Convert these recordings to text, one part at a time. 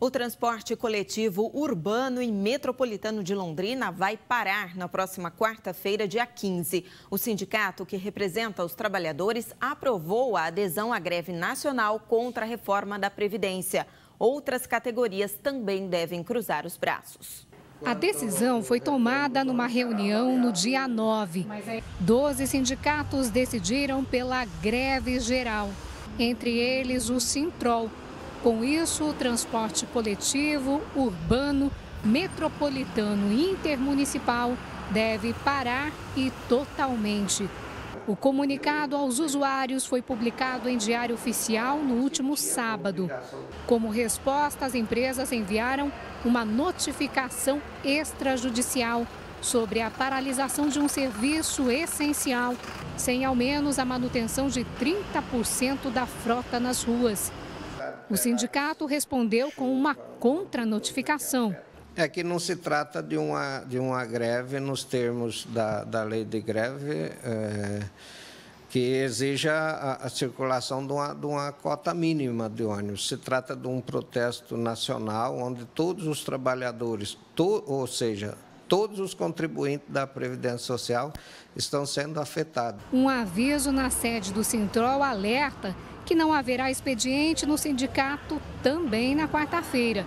O transporte coletivo urbano e metropolitano de Londrina vai parar na próxima quarta-feira, dia 15. O sindicato que representa os trabalhadores aprovou a adesão à greve nacional contra a reforma da Previdência. Outras categorias também devem cruzar os braços. A decisão foi tomada numa reunião no dia 9. Doze sindicatos decidiram pela greve geral, entre eles o Sintrol com isso, o transporte coletivo, urbano, metropolitano e intermunicipal deve parar e totalmente. O comunicado aos usuários foi publicado em Diário Oficial no último sábado. Como resposta, as empresas enviaram uma notificação extrajudicial sobre a paralisação de um serviço essencial, sem ao menos a manutenção de 30% da frota nas ruas. O sindicato respondeu com uma contranotificação. É que não se trata de uma, de uma greve nos termos da, da lei de greve é, que exija a, a circulação de uma, de uma cota mínima de ônibus. Se trata de um protesto nacional onde todos os trabalhadores, to, ou seja, todos os contribuintes da Previdência Social estão sendo afetados. Um aviso na sede do Sintrol alerta que não haverá expediente no sindicato também na quarta-feira.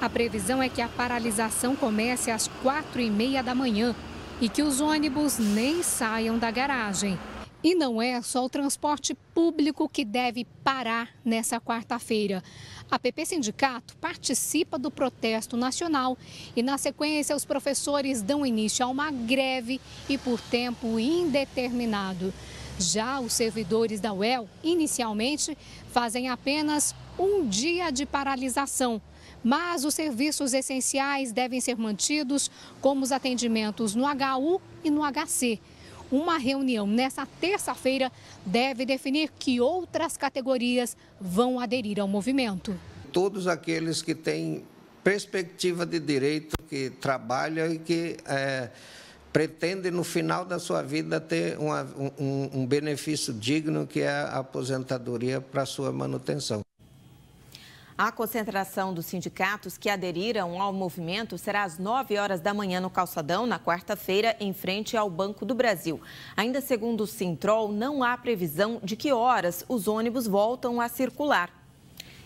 A previsão é que a paralisação comece às quatro e meia da manhã e que os ônibus nem saiam da garagem. E não é só o transporte público que deve parar nessa quarta-feira. A PP Sindicato participa do protesto nacional e, na sequência, os professores dão início a uma greve e por tempo indeterminado. Já os servidores da UEL, inicialmente, fazem apenas um dia de paralisação. Mas os serviços essenciais devem ser mantidos, como os atendimentos no HU e no HC. Uma reunião nesta terça-feira deve definir que outras categorias vão aderir ao movimento. Todos aqueles que têm perspectiva de direito, que trabalham e que. É pretende, no final da sua vida, ter uma, um, um benefício digno, que é a aposentadoria para sua manutenção. A concentração dos sindicatos que aderiram ao movimento será às 9 horas da manhã no Calçadão, na quarta-feira, em frente ao Banco do Brasil. Ainda segundo o Sintrol, não há previsão de que horas os ônibus voltam a circular.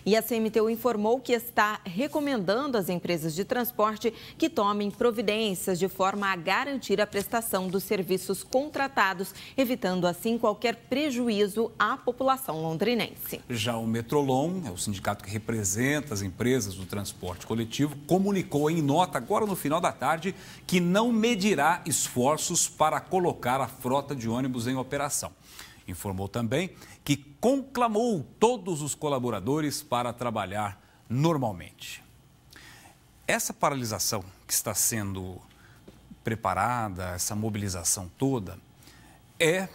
E a CMTU informou que está recomendando às empresas de transporte que tomem providências de forma a garantir a prestação dos serviços contratados, evitando assim qualquer prejuízo à população londrinense. Já o Metrolon, é o sindicato que representa as empresas do transporte coletivo, comunicou em nota agora no final da tarde que não medirá esforços para colocar a frota de ônibus em operação. Informou também que conclamou todos os colaboradores para trabalhar normalmente. Essa paralisação que está sendo preparada, essa mobilização toda, é,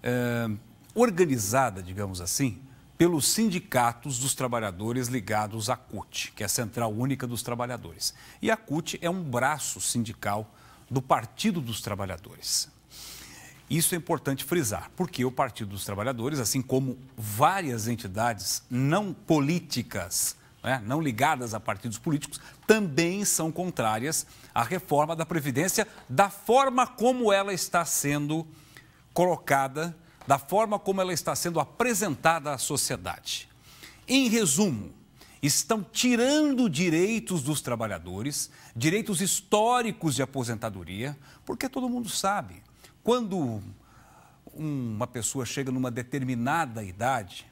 é organizada, digamos assim, pelos sindicatos dos trabalhadores ligados à CUT, que é a Central Única dos Trabalhadores. E a CUT é um braço sindical do Partido dos Trabalhadores. Isso é importante frisar, porque o Partido dos Trabalhadores, assim como várias entidades não políticas, né, não ligadas a partidos políticos, também são contrárias à reforma da Previdência, da forma como ela está sendo colocada, da forma como ela está sendo apresentada à sociedade. Em resumo, estão tirando direitos dos trabalhadores, direitos históricos de aposentadoria, porque todo mundo sabe quando uma pessoa chega numa determinada idade,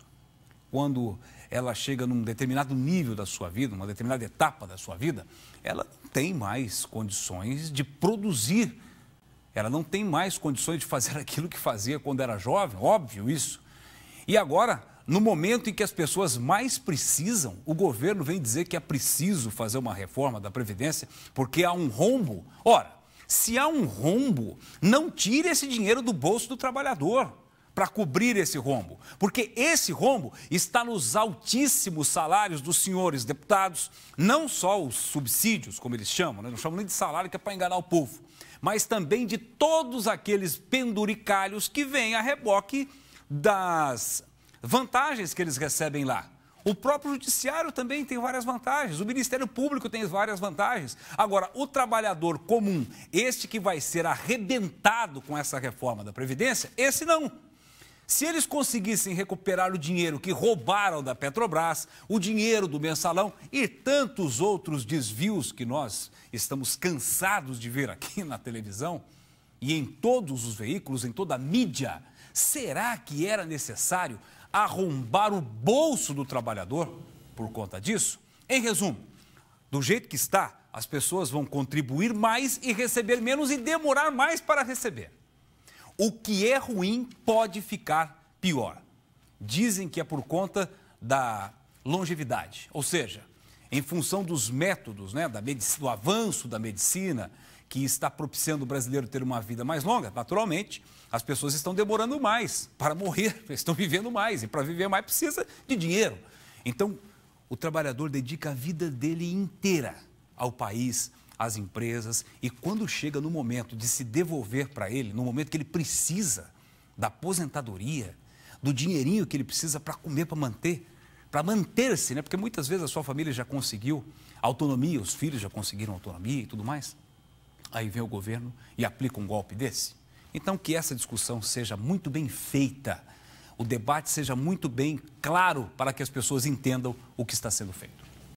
quando ela chega num determinado nível da sua vida, numa determinada etapa da sua vida, ela não tem mais condições de produzir, ela não tem mais condições de fazer aquilo que fazia quando era jovem, óbvio isso. E agora, no momento em que as pessoas mais precisam, o governo vem dizer que é preciso fazer uma reforma da Previdência porque há um rombo. Ora, se há um rombo, não tire esse dinheiro do bolso do trabalhador para cobrir esse rombo, porque esse rombo está nos altíssimos salários dos senhores deputados, não só os subsídios, como eles chamam, né? não chamam nem de salário que é para enganar o povo, mas também de todos aqueles penduricalhos que vêm a reboque das vantagens que eles recebem lá. O próprio judiciário também tem várias vantagens, o Ministério Público tem várias vantagens. Agora, o trabalhador comum, este que vai ser arrebentado com essa reforma da Previdência, esse não. Se eles conseguissem recuperar o dinheiro que roubaram da Petrobras, o dinheiro do mensalão e tantos outros desvios que nós estamos cansados de ver aqui na televisão e em todos os veículos, em toda a mídia, será que era necessário arrombar o bolso do trabalhador por conta disso? Em resumo, do jeito que está, as pessoas vão contribuir mais e receber menos e demorar mais para receber. O que é ruim pode ficar pior. Dizem que é por conta da longevidade, ou seja, em função dos métodos, né, da do avanço da medicina que está propiciando o brasileiro ter uma vida mais longa, naturalmente, as pessoas estão demorando mais para morrer, estão vivendo mais, e para viver mais precisa de dinheiro. Então, o trabalhador dedica a vida dele inteira ao país, às empresas, e quando chega no momento de se devolver para ele, no momento que ele precisa da aposentadoria, do dinheirinho que ele precisa para comer, para manter, para manter-se, né? Porque muitas vezes a sua família já conseguiu autonomia, os filhos já conseguiram autonomia e tudo mais. Aí vem o governo e aplica um golpe desse. Então, que essa discussão seja muito bem feita, o debate seja muito bem claro para que as pessoas entendam o que está sendo feito.